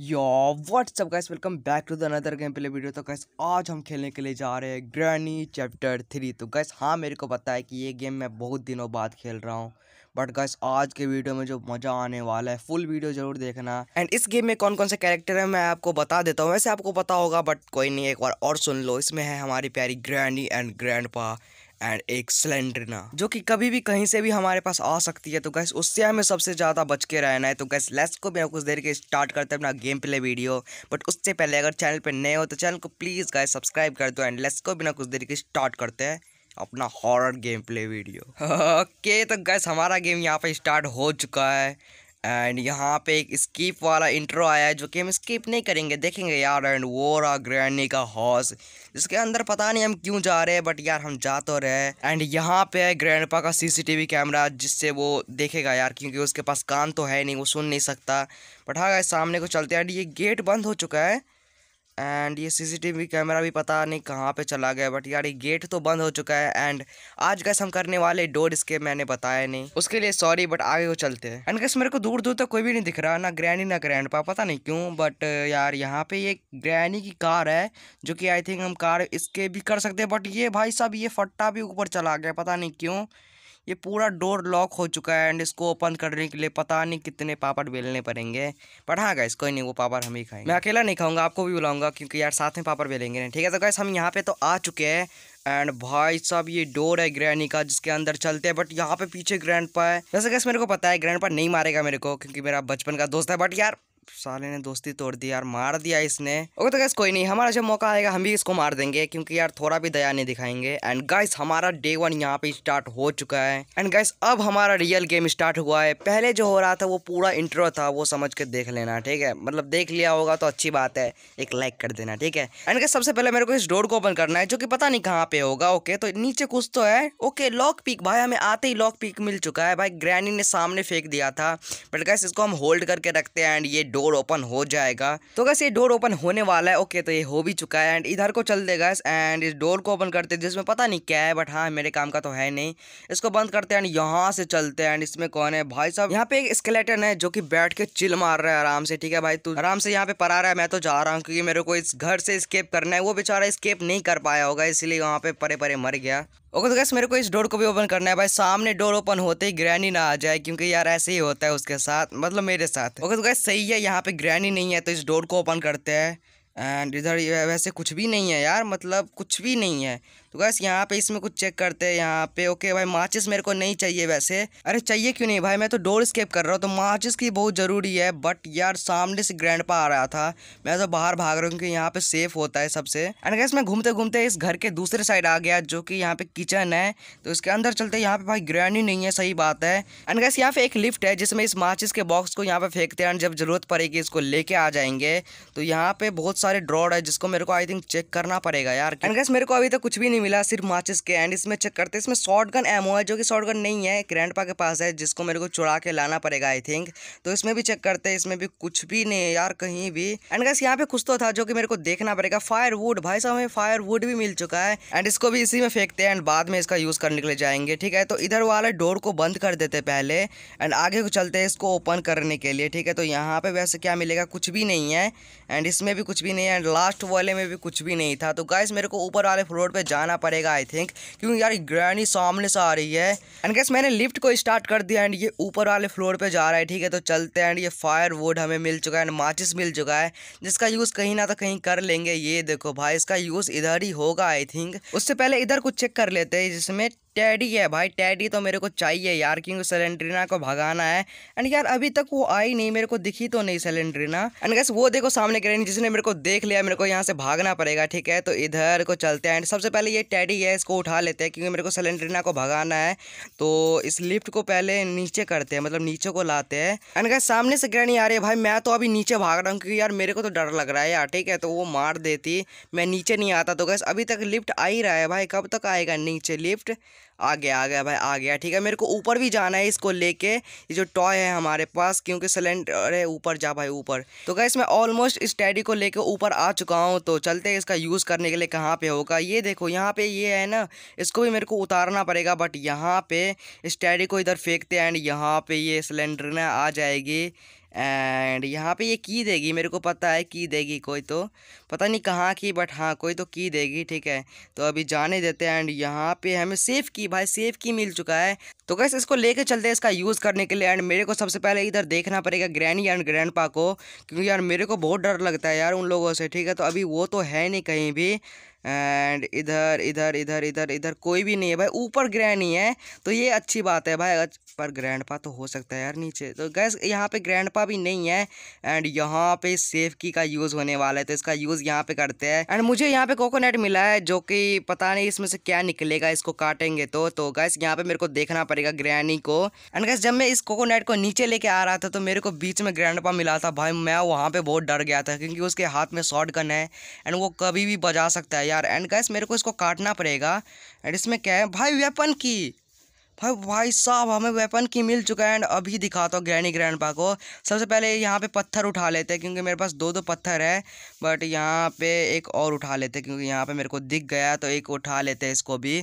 yo what's up guys welcome back to the another game play video तो guys आज हम खेलने के लिए जा रहे हैं ग्रैनी चैप्टर थ्री तो गैस हाँ मेरे को पता है कि ये गेम मैं बहुत दिनों बाद खेल रहा हूँ बट गैस आज के वीडियो में जो मज़ा आने वाला है फुल वीडियो जरूर देखना एंड इस गेम में कौन कौन से कैरेक्टर है मैं आपको बता देता हूँ वैसे आपको पता होगा बट कोई नहीं एक बार और सुन लो इसमें है हमारी प्यारी ग्रैनी एंड ग्रैंड एंड एक सिलेंड्रिना जो कि कभी भी कहीं से भी हमारे पास आ सकती है तो गैस उससे हमें सबसे ज़्यादा बच के रहना है तो गैस लेस को भी कुछ देर के स्टार्ट करते हैं अपना गेम प्ले वीडियो बट उससे पहले अगर चैनल पर नए हो तो चैनल को प्लीज़ गैस सब्सक्राइब कर दो एंड लेस को बिना कुछ देर के स्टार्ट करते हैं अपना horror game play video okay okay, तो गैस हमारा गेम यहाँ पर स्टार्ट हो चुका है एंड यहाँ पे एक स्कीप वाला इंट्रो आया है जो कि हम स्कीप नहीं करेंगे देखेंगे यार एंड वो रहा ग्रैनी का हॉस जिसके अंदर पता नहीं हम क्यों जा रहे हैं बट यार हम जा तो रहे हैं एंड यहाँ पे है ग्रैंडपा का सीसीटीवी कैमरा जिससे वो देखेगा यार क्योंकि उसके पास कान तो है नहीं वो सुन नहीं सकता बट हाँ सामने को चलते हैं एंड ये गेट बंद हो चुका है एंड ये सीसीटीवी कैमरा भी पता नहीं कहाँ पे चला गया बट यार ये गेट तो बंद हो चुका है एंड आज गैस हम करने वाले डोर इसके मैंने बताया नहीं उसके लिए सॉरी बट आगे को चलते हैं एंड गैस मेरे को दूर दूर तक तो कोई भी नहीं दिख रहा ना ग्रैनी ना ग्रैंड पा पता नहीं क्यों बट यार यहाँ पे ये ग्रैनी की कार है जो कि आई थिंक हम कार इसके भी कर सकते हैं बट ये भाई साहब ये फट्टा भी ऊपर चला गया पता नहीं क्यों ये पूरा डोर लॉक हो चुका है एंड इसको ओपन करने के लिए पता नहीं कितने पापड़ बेलने पड़ेंगे बट हाँ गैस कोई नहीं वो पापड़ हम ही खाएंगे मैं अकेला नहीं खाऊंगा आपको भी बुलाऊंगा क्योंकि यार साथ में पापड़ बेलेंगे नहीं ठीक है तो गैस हम यहाँ पे तो आ चुके हैं एंड भाई साहब ये डोर है ग्रैनी का जिसके अंदर चलते हैं बट यहाँ पे पीछे ग्रैंड पा है वैसे गैस मेरे को पता है ग्रैंड पा नहीं मारेगा मेरे को क्योंकि मेरा बचपन का दोस्त है बट यार साले ने दोस्ती तोड़ दी यार मार दिया इसने ओके तो गैस कोई नहीं हमारा जब मौका आएगा हम भी इसको मार देंगे क्योंकि यार थोड़ा भी दया नहीं दिखाएंगे एंड गाइस हमारा डे वन यहाँ पे स्टार्ट हो चुका है एंड गाइस अब हमारा रियल गेम स्टार्ट हुआ है पहले जो हो रहा था वो पूरा इंट्रो था वो समझ के देख लेना ठीक है मतलब देख लिया होगा तो अच्छी बात है एक लाइक कर देना ठीक है एंड गैस सबसे पहले मेरे को इस डोर को ओपन करना है जो की पता नहीं कहाँ पे होगा ओके तो नीचे कुछ तो है ओके लॉक पिक भाई हमें आते ही लॉक पिक मिल चुका है भाई ग्रैनी ने सामने फेंक दिया था बट गैस इसको हम होल्ड करके रखते हैं एंड ये डोर ओपन हो जाएगा तो गैस ये डोर ओपन होने वाला है ओके तो ये हो भी चुका है एंड इधर को चल देगा एंड इस डोर को ओपन करते जिसमें पता नहीं क्या है बट हाँ मेरे काम का तो है नहीं इसको बंद करते हैं एंड यहाँ से चलते हैं एंड इसमें कौन है भाई साहब यहाँ पे एक स्केलेटन है जो कि बैठ के चिल मार रहा है आराम से ठीक है भाई तू आराम से यहाँ पे परा रहा है मैं तो जा रहा हूँ क्योंकि मेरे को इस घर से स्केप करना है वो बेचारा स्केप नहीं कर पाया होगा इसलिए वहाँ पे परे परे मर गया ओके तो गैस मेरे को इस डोर को भी ओपन करना है भाई सामने डोर ओपन होते ही ग्रैनी ना आ जाए क्योंकि यार ऐसे ही होता है उसके साथ मतलब मेरे साथ ओके तो गैस सही है यहाँ पे ग्रैनी नहीं है तो इस डोर को ओपन करते हैं एंड इधर वैसे कुछ भी नहीं है यार मतलब कुछ भी नहीं है तो बस यहाँ पे इसमें कुछ चेक करते हैं यहाँ पे ओके भाई माचिस मेरे को नहीं चाहिए वैसे अरे चाहिए क्यों नहीं भाई मैं तो डोर स्केप कर रहा हूँ तो माचिस की बहुत ज़रूरी है बट यार सामने से ग्रैंड पा आ रहा था मैं तो बाहर भाग रहा हूँ क्योंकि यहाँ पे सेफ होता है सबसे एंड गैस मैं घूमते घूमते इस घर के दूसरे साइड आ गया जो कि यहाँ पे किचन है तो इसके अंदर चलते यहाँ पे भाई ग्रैंड ही नहीं है सही बात है एंड गैस यहाँ पे एक लिफ्ट है जिसमें इस माचिस के बॉक्स को यहाँ पे फेंकते हैं जब जरूरत पड़ेगी इसको लेके आ जाएंगे तो यहाँ पे बहुत सारे ड्रॉड है जिसको मेरे को आई थिंक चेक करना पड़ेगा यार एंड गैस मेरे को अभी तक कुछ भी नहीं मिला सिर्फ माचिस के एंड इसमें चेक करते इसमें शॉर्ट गन एमओ है जो कि शॉर्ट गन नहीं है ग्रैंड के पास है जिसको मेरे को चुरा के लाना पड़ेगा आई थिंक तो इसमें भी चेक करते हैं इसमें भी कुछ भी नहीं है यार कहीं भी एंड गैस यहाँ पे कुछ तो था जो कि मेरे को देखना पड़ेगा फायर भाई साहब हमें फायर भी मिल चुका है एंड इसको भी इसी में फेंकते हैं एंड बाद में इसका यूज़ करने के लिए जाएंगे ठीक है तो इधर वाले डोर को बंद कर देते पहले एंड आगे को चलते हैं इसको ओपन करने के लिए ठीक है तो यहाँ पे वैसे क्या मिलेगा कुछ भी नहीं है एंड इसमें भी कुछ भी नहीं है एंड लास्ट वाले में भी कुछ भी नहीं था तो गाइस मेरे को ऊपर वाले फ्लोर पे जाना करना पड़ेगा आई थिंक क्योंकि यार ग्रैनी सामने से सा आ रही है एंड गैस मैंने लिफ्ट को स्टार्ट कर दिया एंड ये ऊपर वाले फ्लोर पे जा रहा है ठीक है तो चलते हैं एंड ये फायर वुड हमें मिल चुका है एंड माचिस मिल चुका है जिसका यूज़ कहीं ना तो कहीं कर लेंगे ये देखो भाई इसका यूज़ इधर ही होगा आई थिंक उससे पहले इधर कुछ चेक कर लेते हैं जिसमें टैडी है भाई टैडी तो मेरे को चाहिए यार क्योंकि सेलेंड्रीना को भगाना है एंड यार अभी तक वो आई नहीं मेरे को दिखी तो नहीं सेलेंड्रीना एंड गैस वो देखो सामने ग्रेन जिसने मेरे को देख लिया मेरे को यहाँ से भागना पड़ेगा ठीक है तो इधर को चलते हैं एंड सबसे पहले ये टैडी है इसको उठा लेते हैं क्योंकि मेरे को सेलेंड्रीना को भगाना है तो इस लिफ्ट को पहले नीचे करते हैं मतलब नीचे को लाते हैं एंड गैस सामने से ग्रहण आ रही है भाई मैं तो अभी नीचे भाग रहा हूँ क्योंकि यार मेरे को तो डर लग रहा है यार ठीक है तो वो मार देती मैं नीचे नहीं आता तो गैस अभी तक लिफ्ट आ ही रहा है भाई कब तक आएगा नीचे लिफ्ट आ गया आ गया भाई आ गया ठीक है मेरे को ऊपर भी जाना है इसको लेके ये जो टॉय है हमारे पास क्योंकि सिलेंडर है ऊपर जा भाई ऊपर तो क्या मैं ऑलमोस्ट इस टैडी को लेके ऊपर आ चुका हूँ तो चलते हैं इसका यूज़ करने के लिए कहाँ पे होगा ये देखो यहाँ पे ये है ना इसको भी मेरे को उतारना पड़ेगा बट यहाँ पे इस टैडी को इधर फेंकते हैं एंड यहाँ पे ये सिलेंडर ना आ जाएगी एंड यहाँ पे ये की देगी मेरे को पता है की देगी कोई तो पता नहीं कहाँ की बट हाँ कोई तो की देगी ठीक है तो अभी जाने देते हैं एंड यहाँ पे हमें सेफ़ की भाई सेफ़ की मिल चुका है तो गैस इसको लेके चलते हैं इसका यूज़ करने के लिए एंड मेरे को सबसे पहले इधर देखना पड़ेगा ग्रैनी एंड ग्रैंड पा को क्योंकि यार मेरे को बहुत डर लगता है यार उन लोगों से ठीक है तो अभी वो तो है नहीं कहीं भी एंड इधर इधर इधर इधर इधर कोई भी नहीं है भाई ऊपर ग्रैनी है तो ये अच्छी बात है भाई पर ग्रैंड पा तो हो सकता है यार नीचे तो गैस यहाँ पे ग्रैंड पा भी नहीं है एंड यहाँ पे सेफ की का यूज़ होने वाला है तो इसका यूज़ यहाँ पे करते हैं एंड मुझे यहाँ पे कोकोनट मिला है जो कि पता नहीं इसमें से क्या निकलेगा इसको काटेंगे तो तो गैस यहाँ पे मेरे को देखना पड़ेगा ग्रैनी को एंड गैस जब मैं इस कोकोनट को नीचे लेके आ रहा था तो मेरे को बीच में ग्रैंड मिला था भाई मैं वहाँ पर बहुत डर गया था क्योंकि उसके हाथ में शॉर्ट गन है एंड वो कभी भी बजा सकता है यार एंड गैस मेरे को इसको काटना पड़ेगा एंड इसमें क्या है भाई वेपन की भाई भाई साहब हमें वेपन की मिल चुका है एंड अभी दिखाता हूँ ग्रैनी ग्रैंड पा को सबसे पहले यहाँ पे पत्थर उठा लेते हैं क्योंकि मेरे पास दो दो पत्थर है बट यहाँ पे एक और उठा लेते हैं क्योंकि यहाँ पे मेरे को दिख गया तो एक उठा लेते हैं इसको भी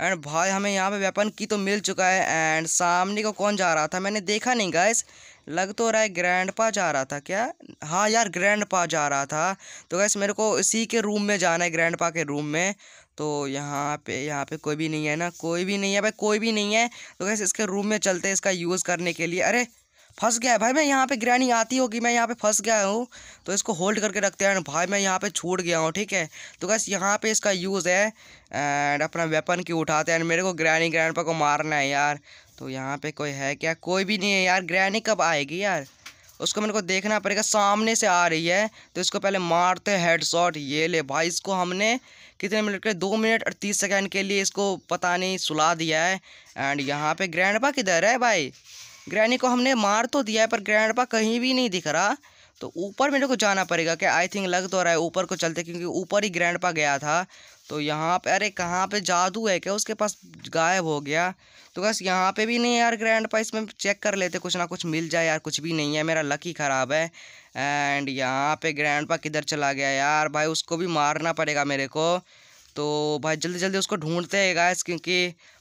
एंड भाई हमें यहाँ पे वेपन की तो मिल चुका है एंड सामने को कौन जा रहा था मैंने देखा नहीं गाइस लग तो रहा है ग्रैंड पा जा रहा था क्या हाँ यार ग्रैंड पा जा रहा था तो गैस मेरे को इसी के रूम में जाना है ग्रैंड पा के रूम में तो यहाँ पे यहाँ पे कोई भी नहीं है ना कोई भी नहीं है भाई कोई भी नहीं है तो गैस इसके रूम में चलते हैं इसका यूज़ करने के लिए अरे फंस गया है भाई मैं यहाँ पे ग्रैनी आती होगी मैं यहाँ पे फंस गया हूँ तो इसको होल्ड करके रखते हैं भाई मैं यहाँ पे छूट गया हूँ ठीक है तो बस यहाँ पे इसका यूज़ है एंड अपना वेपन की उठाते हैं मेरे को ग्रैनी ग्रैंड को मारना है यार तो यहाँ पे कोई है क्या कोई भी नहीं है यार ग्रैनी कब आएगी यार उसको मेरे को देखना पड़ेगा सामने से आ रही है तो इसको पहले मारते हैं हेड शॉट ये ले भाई इसको हमने कितने मिनट के दो मिनट और तीस सेकेंड के लिए इसको पता नहीं सुला दिया है एंड यहाँ पे ग्रैंड किधर है भाई ग्रैनी को हमने मार तो दिया है पर पा कहीं भी नहीं दिख रहा तो ऊपर मेरे को जाना पड़ेगा क्या आई थिंक लग तो रहा है ऊपर को चलते क्योंकि ऊपर ही पा गया था तो यहाँ पे अरे कहाँ पे जादू है क्या उसके पास गायब हो गया तो बस यहाँ पे भी नहीं यार ग्रैंड पा इसमें चेक कर लेते कुछ ना कुछ मिल जाए यार कुछ भी नहीं है मेरा लक ही ख़राब है एंड यहाँ पे ग्रैंड पा किधर चला गया यार भाई उसको भी मारना पड़ेगा मेरे को तो भाई जल्दी जल्दी उसको ढूंढते हैं गैस क्योंकि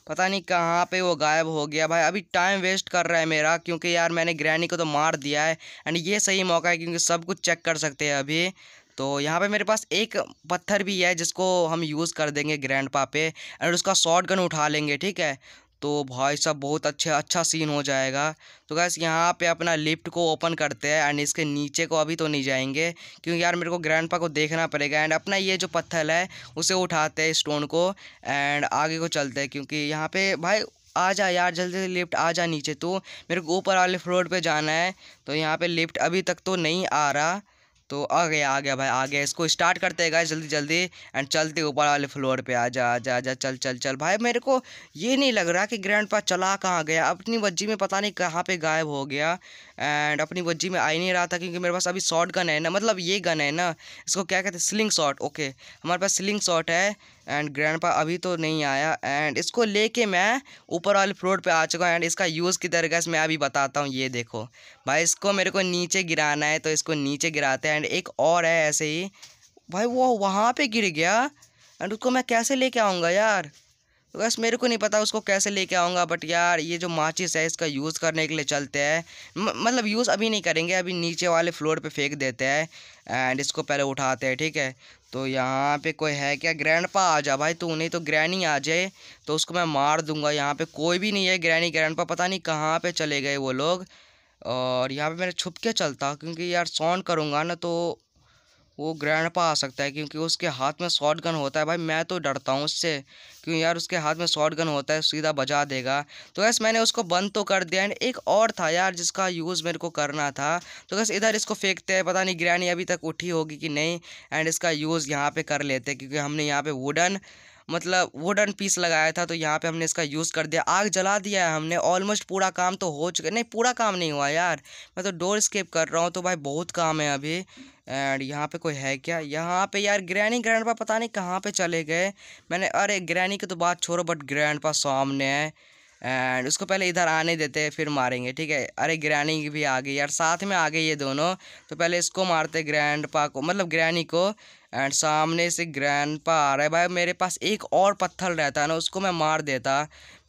पता नहीं कहाँ पे वो गायब हो गया भाई अभी टाइम वेस्ट कर रहा है मेरा क्योंकि यार मैंने ग्रैनी को तो मार दिया है एंड ये सही मौका है क्योंकि सब कुछ चेक कर सकते हैं अभी तो यहाँ पे मेरे पास एक पत्थर भी है जिसको हम यूज़ कर देंगे ग्रैंड पापे एंड उसका शॉर्ट गन उठा लेंगे ठीक है तो भाई साहब बहुत अच्छे अच्छा सीन हो जाएगा तो गैस यहाँ पे अपना लिफ्ट को ओपन करते हैं एंड इसके नीचे को अभी तो नहीं जाएंगे क्योंकि यार मेरे को ग्रैंड को देखना पड़ेगा एंड अपना ये जो पत्थर है उसे उठाते हैं स्टोन को एंड आगे को चलते हैं क्योंकि यहाँ पे भाई आ जा यार जल्दी से लिफ्ट आ जा नीचे तो मेरे को ऊपर वाले फ्लोर पर जाना है तो यहाँ पर लिफ्ट अभी तक तो नहीं आ रहा तो आ गया आ गया भाई आ गया इसको स्टार्ट करते गए जल्दी जल्दी एंड चलते ऊपर वाले फ्लोर पे आ जा आ जा आ जा चल चल चल भाई मेरे को ये नहीं लग रहा कि ग्रैंड पा चला कहाँ गया अपनी वज्जी में पता नहीं कहाँ पे गायब हो गया एंड अपनी वज्जी में आ ही नहीं रहा था क्योंकि मेरे पास अभी शॉर्ट गन है ना मतलब ये गन है ना इसको क्या कहते हैं स्लिंग शॉट ओके हमारे पास स्लिंग शॉट है एंड ग्रैंडपा अभी तो नहीं आया एंड इसको लेके मैं ऊपर वाले फ्लोर पे आ चुका हूँ एंड इसका यूज़ की तरह से मैं अभी बताता हूँ ये देखो भाई इसको मेरे को नीचे गिराना है तो इसको नीचे गिराते हैं एंड एक और है ऐसे ही भाई वो वहाँ पे गिर गया एंड उसको मैं कैसे लेके आऊँगा यार तो बस मेरे को नहीं पता उसको कैसे लेके आऊँगा बट यार ये जो माचिस है इसका यूज़ करने के लिए चलते हैं मतलब यूज़ अभी नहीं करेंगे अभी नीचे वाले फ्लोर पे फेंक देते हैं एंड इसको पहले उठाते हैं ठीक है तो यहाँ पे कोई है क्या ग्रैंड पा आ जा भाई तू नहीं तो ग्रैनी आ जाए तो उसको मैं मार दूंगा यहाँ पर कोई भी नहीं है ग्रैनी ग्रैंड पा पता नहीं कहाँ पर चले गए वो लोग और यहाँ पर मैंने छुप के चलता क्योंकि यार सॉन करूँगा ना तो वो ग्रैंड पा आ सकता है क्योंकि उसके हाथ में शॉर्ट गन होता है भाई मैं तो डरता हूँ उससे क्यों यार उसके हाथ में शॉर्ट गन होता है सीधा बजा देगा तो गैस मैंने उसको बंद तो कर दिया एंड एक और था यार जिसका यूज़ मेरे को करना था तो गैस इधर इसको फेंकते हैं पता नहीं ग्रैंड अभी तक उठी होगी कि नहीं एंड इसका यूज़ यहाँ पर कर लेते हैं क्योंकि हमने यहाँ पर वुडन मतलब वुडन पीस लगाया था तो यहाँ पे हमने इसका यूज़ कर दिया आग जला दिया है हमने ऑलमोस्ट पूरा काम तो हो चुका नहीं पूरा काम नहीं हुआ यार मैं तो डोर स्केप कर रहा हूँ तो भाई बहुत काम है अभी एंड यहाँ पे कोई है क्या यहाँ पे यार ग्रैनी ग्रैंड पा पता नहीं कहाँ पे चले गए मैंने अरे ग्रैनी की तो बात छोड़ो बट ग्रैंड पा सामने है एंड उसको पहले इधर आने देते हैं फिर मारेंगे ठीक है अरे ग्रैनी भी आ गई यार साथ में आ गई ये दोनों तो पहले इसको मारते ग्रैंड पा को मतलब ग्रैनी को एंड सामने से ग्रैंड पा आ रहा है भाई मेरे पास एक और पत्थर रहता है ना उसको मैं मार देता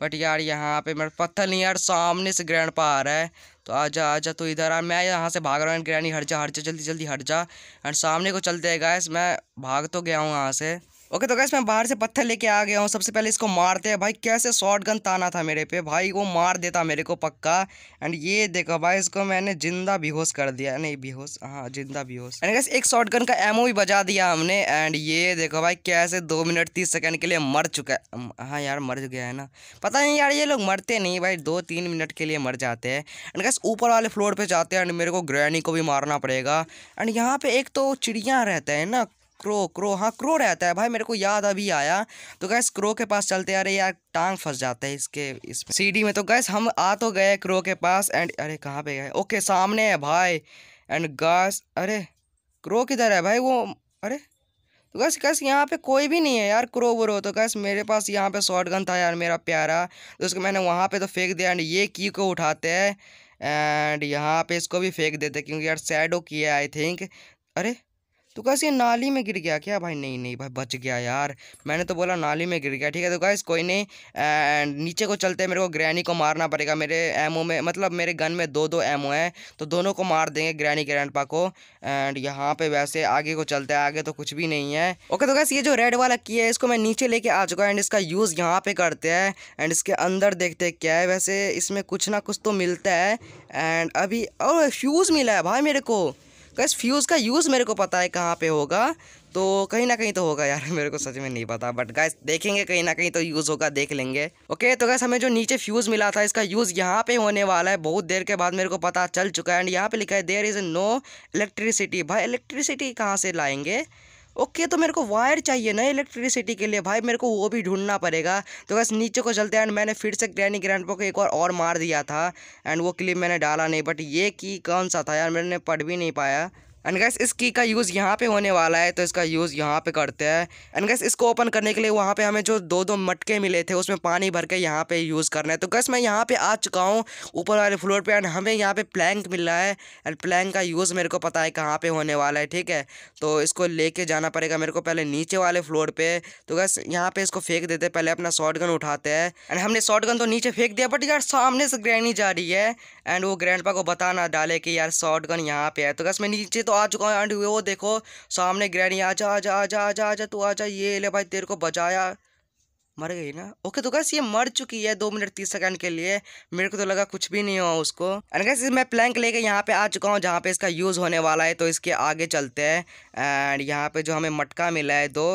बट यार यहाँ पे मेरा पत्थर नहीं यार सामने से ग्रैंड पा आ रहा है तो आजा आजा तो इधर आ मैं यहाँ से भाग रहा हूँ ग्रैंड हट जा हट जा जल्दी जल्दी हट जा एंड सामने को चलते गए मैं भाग तो गया हूँ यहाँ से ओके तो गैस मैं बाहर से पत्थर लेके आ गया हूँ सबसे पहले इसको मारते हैं भाई कैसे शॉर्ट गन ताना था मेरे पे भाई वो मार देता मेरे को पक्का एंड ये देखो भाई इसको मैंने जिंदा बेहोश कर दिया नहीं बेहोश हाँ जिंदा बेहोश एंड गैस एक शॉर्ट गन का एमओ भी बजा दिया हमने एंड ये देखो भाई कैसे दो मिनट तीस सेकेंड के लिए मर चुका है हाँ यार मर गया है ना पता नहीं यार ये लोग मरते नहीं भाई दो तीन मिनट के लिए मर जाते हैं एंड गैस ऊपर वाले फ्लोर पर जाते हैं एंड मेरे को ग्रैनी को भी मारना पड़ेगा एंड यहाँ पे एक तो चिड़िया रहते हैं ना क्रो क्रो हाँ क्रो रहता है भाई मेरे को याद अभी आया तो गैस क्रो के पास चलते अरे यार टांग फंस जाता है इसके इस सीडी में तो गैस हम आ तो गए क्रो के पास एंड अरे कहाँ पे गए ओके सामने है भाई एंड गैस अरे क्रो किधर है भाई वो अरे तो गैस गैस यहाँ पे कोई भी नहीं है यार क्रो वरो तो गैस मेरे पास यहाँ पे शॉर्ट गन था यार मेरा प्यारा तो उसको मैंने वहाँ पे तो फेंक दिया एंड ये की को उठाते हैं एंड यहाँ पे इसको भी फेंक देते क्योंकि यार सैडो किया आई थिंक अरे तो कैसे नाली में गिर गया क्या भाई नहीं नहीं भाई बच गया यार मैंने तो बोला नाली में गिर गया ठीक है तो गैस कोई नहीं एंड नीचे को चलते मेरे को ग्रैनी को मारना पड़ेगा मेरे एमओ में मतलब मेरे गन में दो दो एमओ है तो दोनों को मार देंगे ग्रैनी ग्रैंडपा को एंड यहाँ पे वैसे आगे को चलते हैं आगे तो कुछ भी नहीं है ओके तो गैस ये जो रेड वाला की है इसको मैं नीचे लेके आ चुका एंड इसका यूज़ यहाँ पे करते हैं एंड इसके अंदर देखते हैं क्या है वैसे इसमें कुछ ना कुछ तो मिलता है एंड अभी और शूज़ मिला है भाई मेरे को गैस फ्यूज़ का यूज़ मेरे को पता है कहाँ पे होगा तो कहीं ना कहीं तो होगा यार मेरे को सच में नहीं पता बट गैस देखेंगे कहीं ना कहीं तो यूज़ होगा देख लेंगे ओके तो गैस हमें जो नीचे फ्यूज़ मिला था इसका यूज़ यहाँ पे होने वाला है बहुत देर के बाद मेरे को पता चल चुका है एंड यहाँ पर लिखा है देर इज़ नो इलेक्ट्रिसिटी भाई इलेक्ट्रिसिटी कहाँ से लाएंगे ओके तो मेरे को वायर चाहिए ना इलेक्ट्रिसिटी के लिए भाई मेरे को वो भी ढूंढना पड़ेगा तो बस नीचे को चलते हैं एंड मैंने फिर से ग्रैनी ग्रैंड को एक और, और मार दिया था एंड वो क्लिप मैंने डाला नहीं बट ये की कौन सा था यार मैंने पढ़ भी नहीं पाया एंड गैस इस की का यूज़ यहाँ पे होने वाला है तो इसका यूज़ यहाँ पे करते हैं एंड गैस इसको ओपन करने के लिए वहाँ पे हमें जो दो दो मटके मिले थे उसमें पानी भर के यहाँ पे यूज़ करना है तो गैस मैं यहाँ पे आ चुका हूँ ऊपर वाले फ्लोर पे एंड हमें यहाँ पे प्लैंक मिल रहा है एंड प्लैंक का यूज़ मेरे को पता है कहाँ पर होने वाला है ठीक है तो इसको ले जाना पड़ेगा मेरे को पहले नीचे वाले फ्लोर पर तो गैस यहाँ पर इसको फेंक देते पहले अपना शॉर्ट उठाते हैं एंड हमने शॉर्ट तो नीचे फेंक दिया बट यार सामने से ग्रैंड जा रही है एंड वो ग्रैंड को बताना डाले कि यार शॉर्ट गन यहाँ पे है तो गैस मैं नीचे तो दोस्तों आ चुका हूँ एंड वो देखो सामने ग्रैनी आ जा आ जा आ जा आ जा तू आ जा ये ले भाई तेरे को बचाया मर गई ना ओके तो कैसे ये मर चुकी है दो मिनट तीस सेकंड के लिए मेरे को तो लगा कुछ भी नहीं हुआ उसको एंड कैसे मैं प्लैंक लेके यहाँ पे आ चुका हूँ जहाँ पे इसका यूज़ होने वाला है तो इसके आगे चलते हैं एंड यहाँ पे जो हमें मटका मिला है दो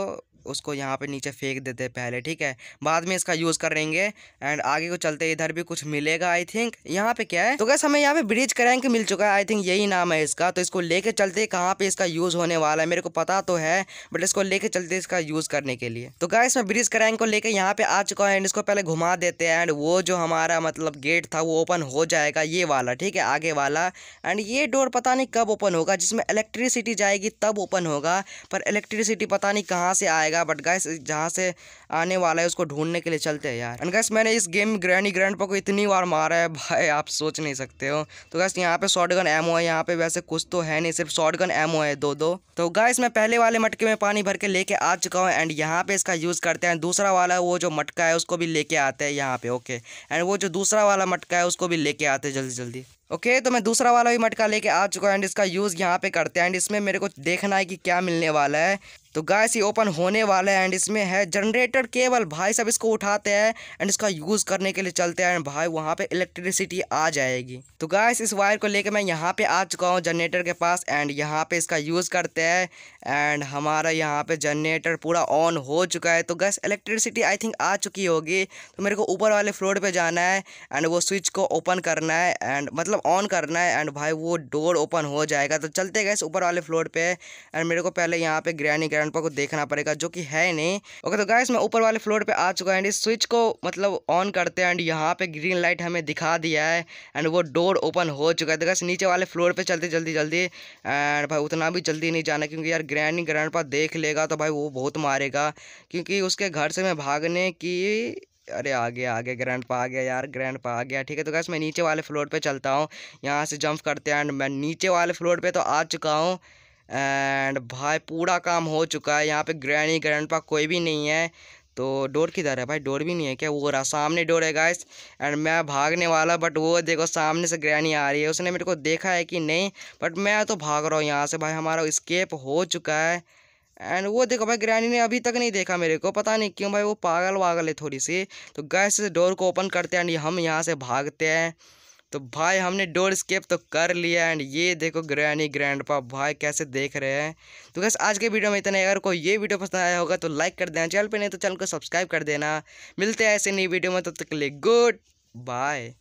उसको यहाँ पे नीचे फेंक देते हैं पहले ठीक है बाद में इसका यूज़ करेंगे एंड आगे को चलते इधर भी कुछ मिलेगा आई थिंक यहाँ पे क्या है तो कैसे हमें यहाँ पे ब्रिज क्रैंक मिल चुका है आई थिंक यही नाम है इसका तो इसको लेके चलते कहाँ पे इसका यूज़ होने वाला है मेरे को पता तो है बट इसको लेके चलते इसका यूज़ करने के लिए तो क्या इसमें ब्रिज क्रैंक को लेकर यहाँ पे आ चुका है एंड इसको पहले घुमा देते हैं एंड वो जो हमारा मतलब गेट था वो ओपन हो जाएगा ये वाला ठीक है आगे वाला एंड ये डोर पता नहीं कब ओपन होगा जिसमें इलेक्ट्रिसिटी जाएगी तब ओपन होगा पर इलेक्ट्रिसिटी पता नहीं कहाँ से आएगा मिलेगा बट गैस जहाँ से आने वाला है उसको ढूंढने के लिए चलते हैं यार एंड गैस मैंने इस गेम ग्रैनी ग्रैंड पर को इतनी बार मारा है भाई आप सोच नहीं सकते हो तो गैस यहाँ पे शॉर्ट गन एमओ है यहाँ पे वैसे कुछ तो है नहीं सिर्फ शॉर्ट गन एमओ है दो दो तो गैस मैं पहले वाले मटके में पानी भर के लेके आ चुका हूँ एंड यहाँ पे इसका यूज़ करते हैं दूसरा वाला वो जो मटका है उसको भी लेके आते हैं यहाँ पे ओके एंड वो जो दूसरा वाला मटका है उसको भी लेके आते हैं जल्दी जल्दी ओके okay, तो मैं दूसरा वाला भी मटका लेके आ चुका हूँ एंड इसका यूज़ यहाँ पे करते हैं एंड इसमें मेरे को देखना है कि क्या मिलने वाला है तो गैस ये ओपन होने वाला है एंड इसमें है जनरेटर केबल भाई सब इसको उठाते हैं एंड इसका यूज़ करने के लिए चलते हैं एंड भाई वहाँ पे इलेक्ट्रिसिटी आ जाएगी तो गैस इस वायर को लेके मैं यहाँ पे आ चुका हूँ जनरेटर के पास एंड यहाँ पे इसका यूज़ करते हैं एंड हमारा यहाँ पे जनरेटर पूरा ऑन हो चुका है तो गैस इलेक्ट्रिसिटी आई थिंक आ चुकी होगी तो मेरे को ऊपर वाले फ्लोर पर जाना है एंड वो स्विच को ओपन करना है एंड मतलब ऑन करना है एंड भाई वो डोर ओपन हो जाएगा तो चलते गैस ऊपर वाले फ्लोर पर एंड मेरे को पहले यहाँ पर ग्रैनी एंड पर को देखना पड़ेगा जो कि है नहीं ओके तो गाइस मैं ऊपर वाले फ्लोर पे आ चुका है एंड इस स्विच को मतलब ऑन करते हैं एंड यहाँ पे ग्रीन लाइट हमें दिखा दिया है एंड वो डोर ओपन हो चुका है तो गाइस नीचे वाले फ्लोर पे चलते जल्दी जल्दी एंड भाई उतना भी जल्दी नहीं जाना क्योंकि यार ग्रैंड ग्रैंड पर देख लेगा तो भाई वो बहुत मारेगा क्योंकि उसके घर से मैं भागने की अरे आ गया आ गया ग्रैंड पा आ गया यार ग्रैंड पा आ गया ठीक है तो गैस मैं नीचे वाले फ्लोर पे चलता हूँ यहाँ से जंप करते हैं एंड मैं नीचे वाले फ्लोर पे तो आ चुका हूँ एंड भाई पूरा काम हो चुका है यहाँ पे ग्रैनी पा कोई भी नहीं है तो डोर किधर है भाई डोर भी नहीं है क्या वो रहा सामने डोर है गाइस एंड मैं भागने वाला बट वो देखो सामने से ग्रैनी आ रही है उसने मेरे को देखा है कि नहीं बट मैं तो भाग रहा हूँ यहाँ से भाई हमारा स्केप हो चुका है एंड वो देखो भाई ग्रैनी ने अभी तक नहीं देखा मेरे को पता नहीं क्यों भाई वो पागल वागल है थोड़ी सी तो गैस डोर को ओपन करते हैं एंड हम यहाँ से भागते हैं तो भाई हमने डोर स्केप तो कर लिया एंड ये देखो ग्रैनी ग्रैंडपा भाई कैसे देख रहे हैं तो बस आज के वीडियो में इतना अगर कोई ये वीडियो पसंद आया होगा तो लाइक कर देना चैनल पर नहीं तो चैनल को सब्सक्राइब कर देना मिलते हैं ऐसे नई वीडियो में तब तो तक के लिए गुड बाय